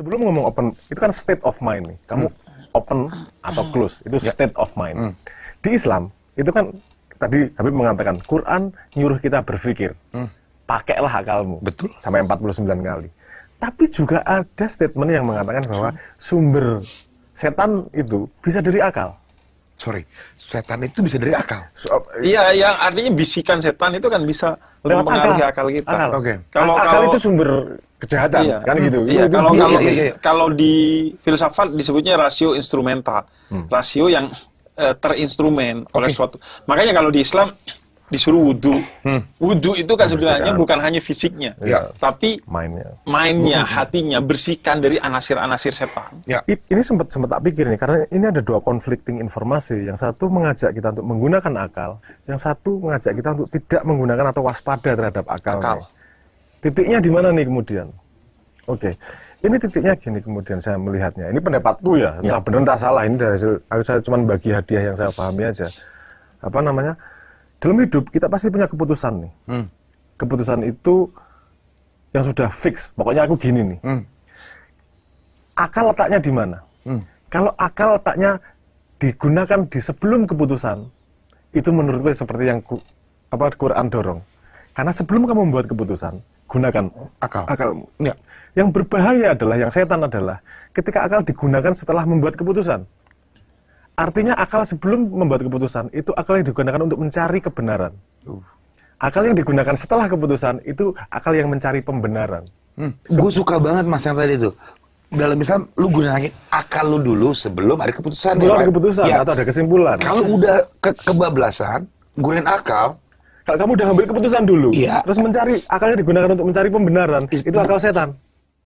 Sebelum ngomong open, itu kan state of mind nih. Kamu hmm. open atau hmm. close, itu yeah. state of mind. Hmm. Di Islam, itu kan tadi Habib mengatakan, Quran nyuruh kita berpikir. Hmm. Pakailah akalmu. Betul. Sampai 49 kali. Tapi juga ada statement yang mengatakan bahwa hmm. sumber setan itu bisa dari akal. Sorry, setan itu bisa dari akal? Iya, so, yang artinya bisikan setan itu kan bisa lewat akal, akal kita. Akal. Okay. Kalau akal kalau, itu sumber kejahatan iya, kan gitu. Iya, kalau kalau, iya, iya. kalau di filsafat disebutnya rasio instrumental. Hmm. Rasio yang eh, terinstrumen okay. oleh suatu. Makanya kalau di Islam disuruh wudhu. Hmm. Wudhu itu kan sebenarnya bukan hanya fisiknya, ya. tapi mainnya, mainnya, hmm. hatinya, bersihkan dari anasir-anasir setan. Ya. ini sempat sempat tak pikir nih, karena ini ada dua conflicting informasi. Yang satu mengajak kita untuk menggunakan akal, yang satu mengajak kita untuk tidak menggunakan atau waspada terhadap akal. akal. Titiknya di mana nih kemudian? Oke, okay. ini titiknya gini kemudian saya melihatnya. Ini pendapatku ya, entah ya. benar entah salah. Ini dari hasil, saya cuma bagi hadiah yang saya pahami aja. Apa namanya? dalam hidup kita pasti punya keputusan nih. Hmm. Keputusan itu yang sudah fix. Pokoknya aku gini nih. Hmm. Akal letaknya di mana? Hmm. Kalau akal letaknya digunakan di sebelum keputusan, itu menurutku seperti yang ku, apa Quran dorong. Karena sebelum kamu membuat keputusan, gunakan akal. Akal. Ya. Yang berbahaya adalah yang setan adalah ketika akal digunakan setelah membuat keputusan. Artinya akal sebelum membuat keputusan itu akal yang digunakan untuk mencari kebenaran. Uh. Akal yang digunakan setelah keputusan itu akal yang mencari pembenaran. Hmm. Gue suka banget mas yang tadi itu. Dalam misal lu gunain akal lu dulu sebelum ada keputusan. Sebelum ya, ada keputusan ya. atau ada kesimpulan. Kalau udah ke kebablasan, gunain akal. Kalau kamu udah ambil keputusan dulu, ya. terus mencari akalnya digunakan untuk mencari pembenaran, Is itu akal setan.